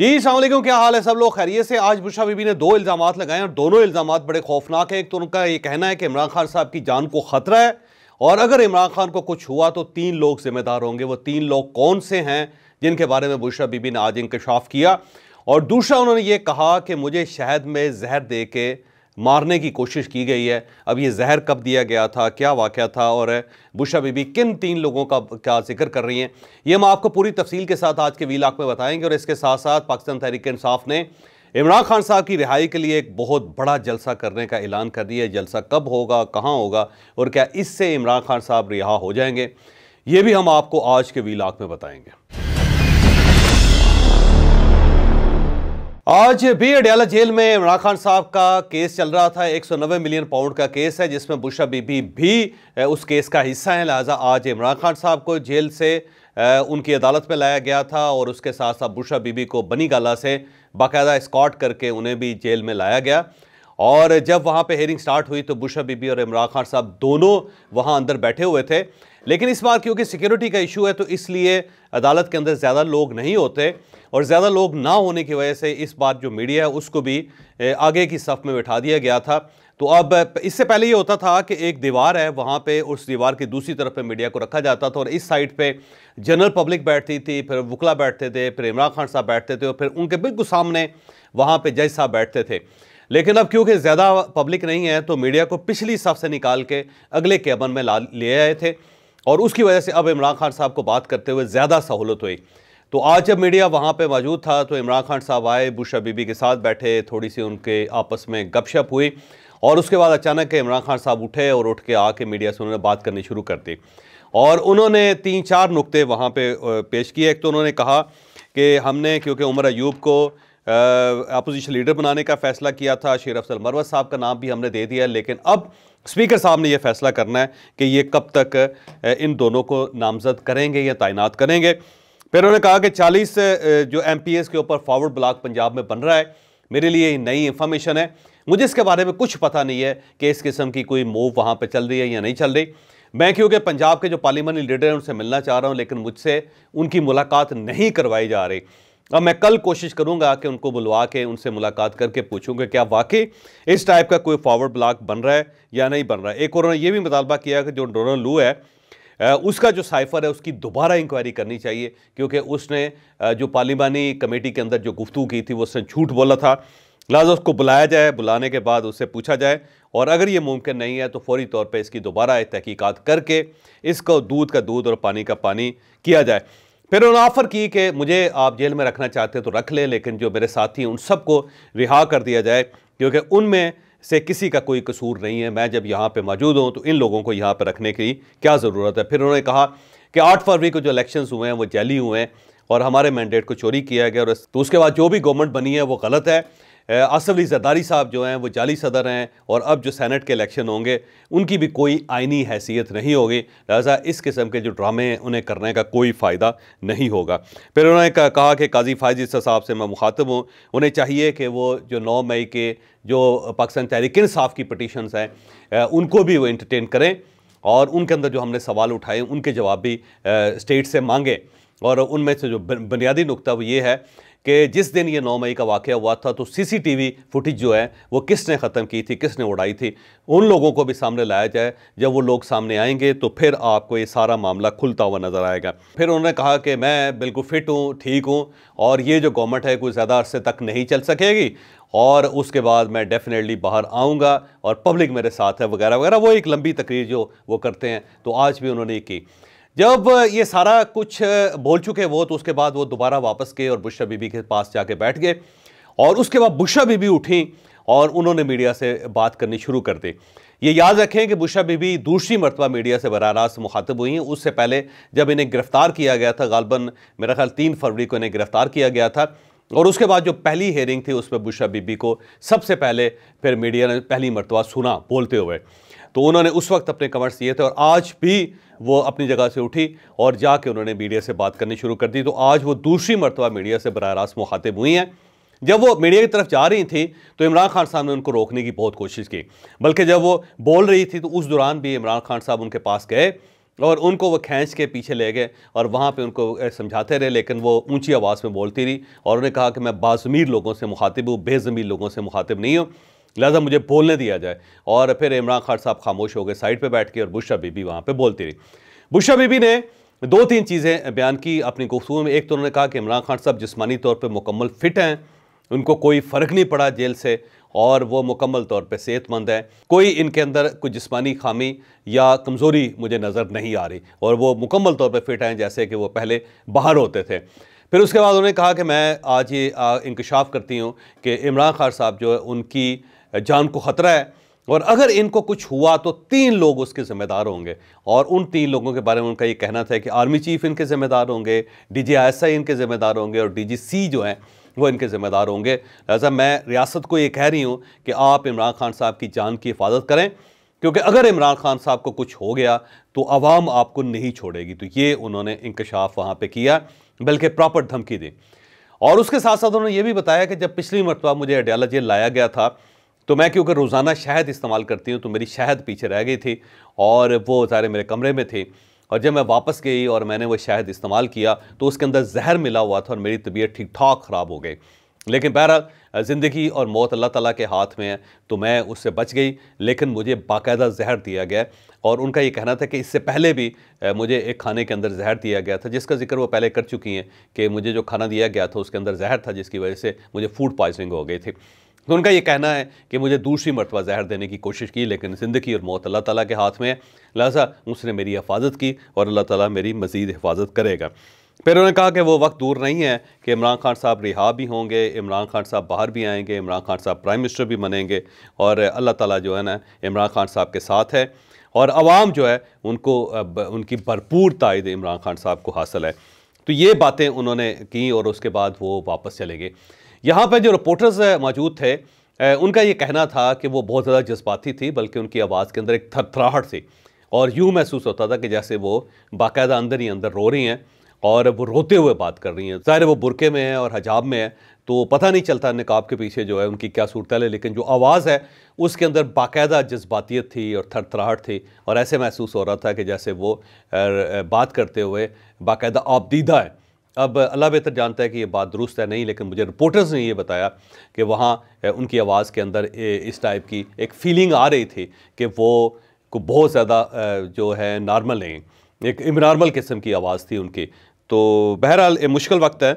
जी सलाम क्या हाल है सब लोग खैरियत से आज बुशा बीबी ने दो इल्ज़ाम लगाए और दोनों इल्ज़ाम बड़े खौफनाक हैं एक तो उनका ये कहना है कि इमरान खान साहब की जान को ख़तरा है और अगर इमरान खान को कुछ हुआ तो तीन लोग जिम्मेदार होंगे वो तीन लोग कौन से हैं जिनके बारे में बुशा बीबी ने आज इंकशाफ किया और दूसरा उन्होंने ये कहा कि मुझे शहद में जहर दे के मारने की कोशिश की गई है अब ये जहर कब दिया गया था क्या वाक़ था और बुशा बीबी किन तीन लोगों का क्या जिक्र कर रही हैं ये हम आपको पूरी तफसील के साथ आज के वी लाख में बताएंगे और इसके साथ साथ पाकिस्तान तहरीक इंसाफ ने इमरान खान साहब की रिहाई के लिए एक बहुत बड़ा जलसा करने का ऐलान कर दिया है जलसा कब होगा कहाँ होगा और क्या इससे इमरान खान साहब रिहा हो जाएंगे ये भी हम आपको आज के वी लाख में बताएंगे आज भी अडियाला जेल में इमरान खान साहब का केस चल रहा था 190 मिलियन पाउंड का केस है जिसमें बुशा बीबी भी, भी उस केस का हिस्सा है लिहाजा आज इमरान खान साहब को जेल से उनकी अदालत में लाया गया था और उसके साथ साथ बुशा बीबी को बनी गाला से बाकायदा स्कॉट करके उन्हें भी जेल में लाया गया और जब वहाँ पे हेयरिंग स्टार्ट हुई तो बुशा बीबी और इमरान खान साहब दोनों वहाँ अंदर बैठे हुए थे लेकिन इस बार क्योंकि सिक्योरिटी का इशू है तो इसलिए अदालत के अंदर ज़्यादा लोग नहीं होते और ज़्यादा लोग ना होने की वजह से इस बार जो मीडिया है उसको भी आगे की सफ में बैठा दिया गया था तो अब इससे पहले ये होता था कि एक दीवार है वहाँ पे उस दीवार की दूसरी तरफ पे मीडिया को रखा जाता था और इस साइड पे जनरल पब्लिक बैठती थी फिर वकला बैठते थे फिर इमरान खान साहब बैठते थे और फिर उनके बिल्कुल सामने वहाँ पे जज साहब बैठते थे लेकिन अब क्योंकि ज़्यादा पब्लिक नहीं है तो मीडिया को पिछली सफ से निकाल के अगले कैबन में ला ले आए थे और उसकी वजह से अब इमरान खान साहब को बात करते हुए ज़्यादा सहूलत हुई तो आज जब मीडिया वहाँ पे मौजूद था तो इमरान खान साहब आए बुशा बीबी के साथ बैठे थोड़ी सी उनके आपस में गपशप हुई और उसके बाद अचानक इमरान खान साहब उठे और उठ के आके मीडिया से उन्होंने बात करनी शुरू कर दी और उन्होंने तीन चार नुक्ते वहाँ पे पेश किए एक तो उन्होंने कहा कि हमने क्योंकि उमर अयूब को अपोजिशन लीडर बनाने का फैसला किया था शेर अफसल मरवत साहब का नाम भी हमने दे दिया लेकिन अब स्पीकर साहब ने यह फैसला करना है कि ये कब तक इन दोनों को नामजद करेंगे या तैनात करेंगे फिर उन्होंने कहा कि 40 जो एम के ऊपर फॉरवर्ड ब्लॉक पंजाब में बन रहा है मेरे लिए नई इन्फॉर्मेशन है मुझे इसके बारे में कुछ पता नहीं है कि इस किस्म की कोई मूव वहाँ पर चल रही है या नहीं चल रही मैं क्योंकि पंजाब के जो पार्लियामानी लीडर हैं उनसे मिलना चाह रहा हूँ लेकिन मुझसे उनकी मुलाकात नहीं करवाई जा रही अब मैं कल कोशिश करूंगा कि उनको बुलवा के उनसे मुलाकात करके पूछूंगा क्या वाकई इस टाइप का कोई फॉरवर्ड ब्लॉक बन रहा है या नहीं बन रहा है एक और उन्होंने ये भी मुतालबा किया कि जो डोनल्ड लू है उसका जो साइफर है उसकी दोबारा इंक्वायरी करनी चाहिए क्योंकि उसने जो पार्लिमानी कमेटी के अंदर जो गुफ्तु की थी वो उसने झूठ बोला था लिहाजा उसको बुलाया जाए बुलाने के बाद उससे पूछा जाए और अगर ये मुमकिन नहीं है तो फौरी तौर पर इसकी दोबारा तहकीकात करके इसको दूध का दूध और पानी का पानी किया जाए फिर उन्होंने ऑफ़र की कि मुझे आप जेल में रखना चाहते हैं तो रख लें लेकिन जो मेरे साथी उन सबको रिहा कर दिया जाए क्योंकि उनमें से किसी का कोई कसूर नहीं है मैं जब यहाँ पर मौजूद हूँ तो इन लोगों को यहाँ पर रखने की क्या ज़रूरत है फिर उन्होंने कहा कि आठ फरवरी को जो इलेक्शन हुए हैं वो जैली हुए हैं और हमारे मैंडेट को चोरी किया गया और तो उसके बाद जो भी गवर्नमेंट बनी है वो गलत है आसफ अली जरदारी साहब जो हैं वो जाली सदर हैं और अब जो सैनट के इलेक्शन होंगे उनकी भी कोई आइनी हैसियत नहीं होगी लिहाजा इस किस्म के जो ड्रामे हैं उन्हें करने का कोई फ़ायदा नहीं होगा फिर उन्होंने कहा कि काजी फायज साहब से मैं मुखातब हूँ उन्हें चाहिए कि वो जो नौ मई के जो पाकिस्तान तहरीक साफ़ की पटिशन हैं उनको भी वो इंटरटेन करें और उनके अंदर जो हमने सवाल उठाए उनके जवाब भी स्टेट से मांगें और उनमें से जो बुनियादी नुकता वो ये है कि जिस दिन ये 9 मई का वाक़ हुआ था तो सीसीटीवी फुटेज जो है वो किसने ख़त्म की थी किसने उड़ाई थी उन लोगों को भी सामने लाया जाए जब वो लोग सामने आएंगे तो फिर आपको ये सारा मामला खुलता हुआ नज़र आएगा फिर उन्होंने कहा कि मैं बिल्कुल फिट हूँ ठीक हूँ और ये जो गवर्नमेंट है कोई ज़्यादा अरसे तक नहीं चल सकेगी और उसके बाद मैं डेफिनेटली बाहर आऊँगा और पब्लिक मेरे साथ है वगैरह वगैरह वो एक लंबी तकरीर जो वो करते हैं तो आज भी उन्होंने की जब ये सारा कुछ बोल चुके वो तो उसके बाद वो दोबारा वापस गए और बुशा बीबी के पास जाके बैठ गए और उसके बाद बुशा बीबी उठी और उन्होंने मीडिया से बात करनी शुरू कर दी ये याद रखें कि बुशा बीबी दूसरी मरतबा मीडिया से बरह रास्त मुखातब हुई हैं उससे पहले जब इन्हें गिरफ़्तार किया गया था गालबन मेरा ख्याल तीन फरवरी को इन्हें गिरफ़्तार किया गया था और उसके बाद जो पहली हेयरिंग थी उस पर बुशा बीबी को सबसे पहले फिर मीडिया ने पहली मरतबा सुना बोलते हुए तो उन्होंने उस वक्त अपने कमेंट्स दिए थे और आज भी वो अपनी जगह से उठी और जाके उन्होंने मीडिया से बात करनी शुरू कर दी तो आज वो दूसरी मरतबा मीडिया से बरह रास्त मुखातिब हुई हैं जब वो मीडिया की तरफ जा रही थी तो इमरान खान साहब ने उनको रोकने की बहुत कोशिश की बल्कि जब वो बोल रही थी तो उस दौरान भी इमरान खान साहब उनके पास गए और उनको वो खींच के पीछे ले गए और वहाँ पे उनको समझाते रहे लेकिन वो ऊंची आवाज़ में बोलती रही और उन्हें कहा कि मैं बाज़मीर लोगों से मुखातिब हूँ बेज़मीर लोगों से मुखातिब नहीं हूँ लिहाजा मुझे बोलने दिया जाए और फिर इमरान खान साहब खामोश हो गए साइड पर बैठ के और बुशा बीबी वहाँ पर बोलती रही बुशा बीबी ने दो तीन चीज़ें बयान की अपनी गुफ्तू में एक तो उन्होंने कहा कि इमरान खान साहब जिसमानी तौर पर मुकम्मल फिट हैं उनको कोई फ़र्क नहीं पड़ा जेल से और वो मुकम्मल तौर पे सेहतमंद हैं कोई इनके अंदर कोई जिस्मानी खामी या कमज़ोरी मुझे नज़र नहीं आ रही और वो मुकम्मल तौर पे फिट हैं जैसे कि वो पहले बाहर होते थे फिर उसके बाद उन्होंने कहा कि मैं आज ये इंकशाफ करती हूँ कि इमरान खान साहब जो है उनकी जान को ख़तरा है और अगर इनको कुछ हुआ तो तीन लोग उसके ज़िम्मेदार होंगे और उन तीन लोगों के बारे में उनका ये कहना था कि आर्मी चीफ इनके ज़िम्मेदार होंगे डी जी इनके ज़िम्मेदार होंगे और डी जो हैं वो इनके ज़िम्मेदार होंगे लिहाजा मैं रियासत को ये कह रही हूँ कि आप इमरान खान साहब की जान की हिफाजत करें क्योंकि अगर इमरान खान साहब को कुछ हो गया तो आवाम आपको नहीं छोड़ेगी तो ये उन्होंने इंकशाफ वहाँ पर किया बल्कि प्रॉपर धमकी दी और उसके साथ साथ उन्होंने ये भी बताया कि जब पिछली मरतबा मुझे अडयाला जेल लाया गया था तो मैं क्योंकि रोज़ाना शहद इस्तेमाल करती हूँ तो मेरी शहद पीछे रह गई थी और वो सारे मेरे कमरे में थी और जब मैं वापस गई और मैंने वो शहद इस्तेमाल किया तो उसके अंदर जहर मिला हुआ था और मेरी तबीयत ठीक ठाक ख़राब हो गई लेकिन बहरहाल ज़िंदगी और मौत अल्लाह ताला के हाथ में है तो मैं उससे बच गई लेकिन मुझे बाकायदा जहर दिया गया और उनका ये कहना था कि इससे पहले भी मुझे एक खाने के अंदर जहर दिया गया था जिसका जिक्र वो पहले कर चुकी हैं कि मुझे जो खाना दिया गया था उसके अंदर जहर था जिसकी वजह से मुझे फूड पॉइजनिंग हो गई थी तो उनका ये कहना है कि मुझे दूसरी मरतबा जहर देने की कोशिश की लेकिन ज़िंदगी और मौत अल्लाह ताला के हाथ में है लिहाजा उसने मेरी हिफाजत की और अल्लाह ताला मेरी मज़ीद हिफाजत करेगा फिर उन्होंने कहा कि वो वक्त दूर नहीं है कि इमरान खान साहब रिहा भी होंगे इमरान खान साहब बाहर भी आएंगे इमरान खान साहब प्राइम मिनिस्टर भी बनेंगे और अल्लाह ताला जो है ना इमरान खान साहब के साथ है और आवाम जो है उनको उनकी भरपूर तायद इमरान खान साहब को हासिल है तो ये बातें उन्होंने की और उसके बाद वो वापस चले गए यहाँ पर जो रिपोर्टर्स मौजूद थे उनका ये कहना था कि वो बहुत ज़्यादा जज्बाती थी बल्कि उनकी आवाज़ के अंदर एक थरथराहट थी और यूँ महसूस होता था कि जैसे वो बाकायदा अंदर ही अंदर रो रही हैं और वो रोते हुए बात कर रही हैं ज़ाहिर वो बुरके में है और हजाब में है तो पता नहीं चलता नकाब के पीछे जो है उनकी क्या सूरत है लेकिन जो आवाज़ है उसके अंदर बाकायदा जज्बातीत थी और थरथराहट थी और ऐसे महसूस हो रहा था कि जैसे वो बात करते हुए बाकायदा आपदीदा है अब अल्लाह बेहतर जानता है कि ये बात दुरुस्त है नहीं लेकिन मुझे रिपोर्टर्स ने ये बताया कि वहाँ उनकी आवाज़ के अंदर इस टाइप की एक फीलिंग आ रही थी कि वो को बहुत ज़्यादा जो है नॉर्मल नहीं एक इमनॉर्मल किस्म की आवाज़ थी उनकी तो बहरहाल ये मुश्किल वक्त है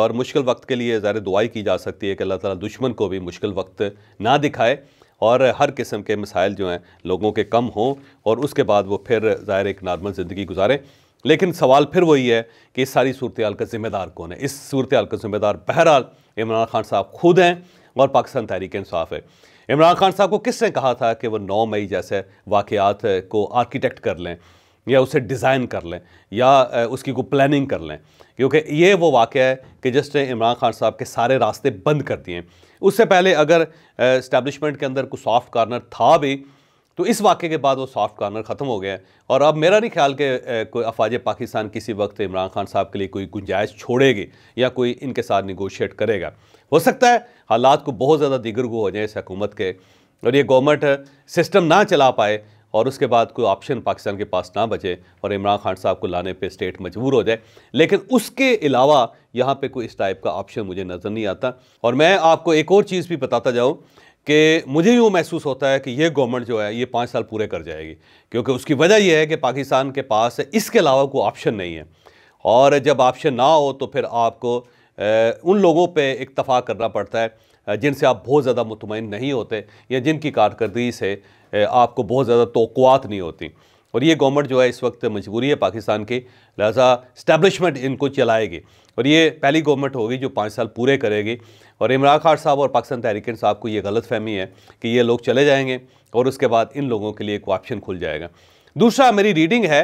और मुश्किल वक्त के लिए ज़ाहिर दुआई की जा सकती है कि अल्लाह ताला दुश्मन को भी मुश्किल वक्त ना दिखाए और हर किस्म के मसाइल जो हैं लोगों के कम हों और उसके बाद वो फिर ज़ाहिर एक नॉर्मल ज़िंदगी गुजारें लेकिन सवाल फिर वही है कि इस सारी सूरत का जिम्मेदार कौन है इस सूरत का जिम्मेदार बहरहाल इमरान खान साहब खुद हैं और पाकिस्तान तहरीक इंसाफ है इमरान खान साहब को किसने कहा था कि वह नौ मई जैसे वाक़ात को आर्किटेक्ट कर लें या उसे डिज़ाइन कर लें या उसकी को प्लानिंग कर लें क्योंकि ये वो वाक़ है कि जिसने इमरान खान साहब के सारे रास्ते बंद कर दिए उससे पहले अगर इस्टेबलिशमेंट के अंदर कुछ सॉफ्ट कॉर्नर था भी तो इस वाक़े के बाद वो सॉफ्ट कॉर्नर ख़त्म हो गया और अब मेरा नहीं ख्याल कि कोई अफवाज पाकिस्तान किसी वक्त इमरान खान साहब के लिए कोई गुंजाइश छोड़ेगी या कोई इनके साथ निगोशिएट करेगा हो सकता है हालात को बहुत ज़्यादा दिगरगु हो जाए इस हकूमत के और ये गवर्नमेंट सिस्टम ना चला पाए और उसके बाद कोई ऑप्शन पाकिस्तान के पास ना बचे और इमरान खान साहब को लाने पे स्टेट मजबूर हो जाए लेकिन उसके अलावा यहाँ पे कोई इस टाइप का ऑप्शन मुझे नज़र नहीं आता और मैं आपको एक और चीज़ भी बताता जाऊँ कि मुझे यूँ महसूस होता है कि ये गवर्नमेंट जो है ये पाँच साल पूरे कर जाएगी क्योंकि उसकी वजह यह है कि पाकिस्तान के पास इसके अलावा कोई ऑप्शन नहीं है और जब ऑप्शन ना हो तो फिर आपको उन लोगों पर इतफ़ा करना पड़ता है जिनसे आप बहुत ज़्यादा मुतमिन नहीं होते या जिनकी कारकर्दगी से आपको बहुत ज़्यादा तोक़ात नहीं होती और ये गवर्नमेंट जो है इस वक्त मजबूरी है पाकिस्तान की लिहाजा इस्टेबलिशमेंट इनको चलाएगी और ये पहली गवर्नमेंट होगी जो पाँच साल पूरे करेगी और इमरान खान साहब और पाकिस्तान तहरीक साहब को ये गलत फहमी है कि ये लोग चले जाएंगे और उसके बाद इन लोगों के लिए एक ऑप्शन खुल जाएगा दूसरा मेरी रीडिंग है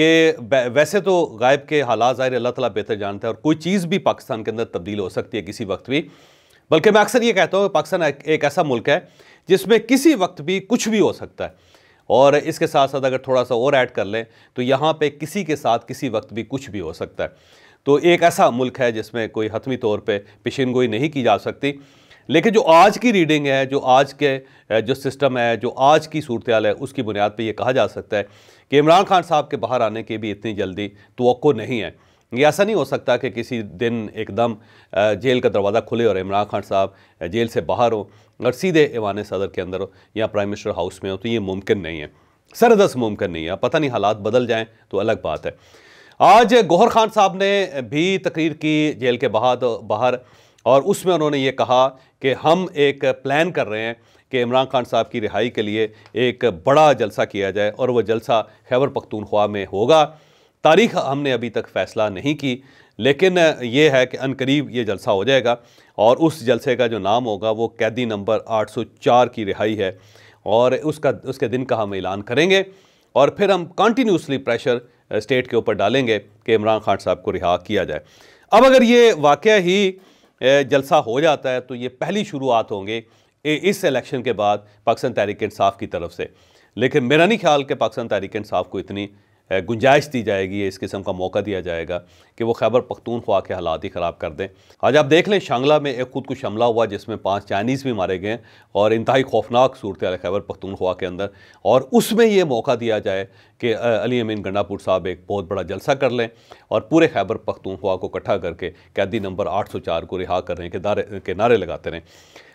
कि वैसे तो गायब के हालात ज़ाहिर अल्लाह ताला बेहतर जानता है और कोई चीज़ भी पाकिस्तान के अंदर तब्दील हो सकती है किसी वक्त भी बल्कि मैं अक्सर ये कहता हूँ कि पाकिस्तान एक ऐसा मुल्क है जिसमें किसी वक्त भी कुछ भी हो सकता है और इसके साथ साथ अगर थोड़ा सा और ऐड कर लें तो यहाँ पर किसी के साथ किसी वक्त भी कुछ भी हो सकता है तो एक ऐसा मुल्क है जिसमें कोई हतमी तौर पर पेशन गोई नहीं की जा सकती लेकिन जो आज की रीडिंग है जो आज के जो सिस्टम है जो आज की सूरत है उसकी बुनियाद पर यह कहा जा सकता है कि इमरान खान साहब के बाहर आने की भी इतनी जल्दी तो नहीं है ये ऐसा नहीं हो सकता कि किसी दिन एकदम जेल का दरवाज़ा खुले और इमरान खान साहब जेल से बाहर हो और सीधे ईवान सदर के अंदर हो या प्राइम मिनिस्टर हाउस में हो तो ये मुमकिन नहीं है सरदस मुमकिन नहीं है पता नहीं हालात बदल जाएँ तो अलग बात है आज गोहर खान साहब ने भी तकरीर की जेल के बाहर बाहर और उसमें उन्होंने ये कहा कि हम एक प्लान कर रहे हैं कि इमरान खान साहब की रिहाई के लिए एक बड़ा जलसा किया जाए और वह जलसा खैबर पख्तूनख्वा में होगा तारीख हमने अभी तक फ़ैसला नहीं की लेकिन ये है कि अनकरीब ये जलसा हो जाएगा और उस जलसे का जो नाम होगा वो कैदी नंबर 804 की रिहाई है और उसका उसके दिन का हम ऐलान करेंगे और फिर हम कॉन्टीन्यूसली प्रेशर स्टेट के ऊपर डालेंगे कि इमरान खान साहब को रिहा किया जाए अब अगर ये वाक़ ही uh, जलसा हो जाता है तो ये पहली शुरुआत होंगे इस इलेक्शन के बाद पाकिस्तान तहरीक इंसाफ की तरफ से लेकिन मेरा नहीं ख्याल कि पाकिस्तान तहरीक इंसाफ को इतनी गुंजाइश दी जाएगी इस किस्म का मौका दिया जाएगा कि वो खैबर पख्तूनख्वा के हालात ही ख़राब कर दें आज आप देख लें शांगला में एक खुद कुछ हमला हुआ जिसमें पाँच चाइनीज़ भी मारे गए और इंतहाई खौफनाक सूरत आल खैबर पख्तूनख्वा के अंदर और उसमें ये मौका दिया जाए कि अली अमीन गंडापुर साहब एक बहुत बड़ा जलसा कर लें और पूरे खैबर पख्तूनख्वा को इकट्ठा करके कैदी नंबर आठ सौ चार को रिहा करें के दारे के नारे लगाते रहें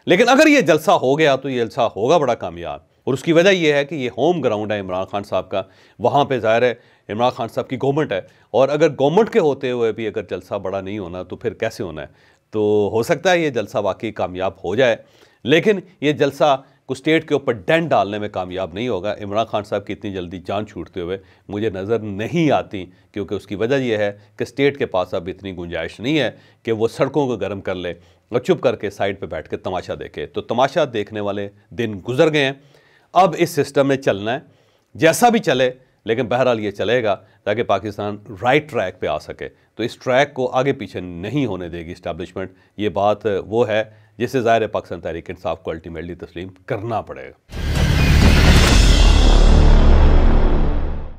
लेकिन अगर ये जलसा हो गया तो ये जलसा होगा बड़ा कामयाब और उसकी वजह यह है कि ये होम ग्राउंड है इमरान खान साहब का वहाँ पर ज़ाहिर है इमरान खान साहब की गवर्नमेंट है और अगर गवर्नमेंट के होते हुए भी अगर जलसा बड़ा नहीं होना तो फिर कैसे होना है तो हो सकता है ये जलसा वाकई कामयाब हो जाए लेकिन ये जलसा को स्टेट के ऊपर डेंट डालने में कामयाब नहीं होगा इमरान खान साहब की इतनी जल्दी जान छूटते हुए मुझे नज़र नहीं आती क्योंकि उसकी वजह यह है कि स्टेट के पास अब इतनी गुंजाइश नहीं है कि वो सड़कों को गर्म कर ले और चुप करके साइड पर बैठ के तमाशा देखे तो तमाशा देखने वाले दिन गुजर गए हैं अब इस सिस्टम में चलना है जैसा भी चले लेकिन बहरहाल ये चलेगा ताकि पाकिस्तान राइट ट्रैक पे आ सके तो इस ट्रैक को आगे पीछे नहीं होने देगी इस्टेबलिशमेंट ये बात वो है जिसे ज़ाहिर पाकिस्तान तहरीक इंसाफ को अल्टीमेटली तस्लीम करना पड़ेगा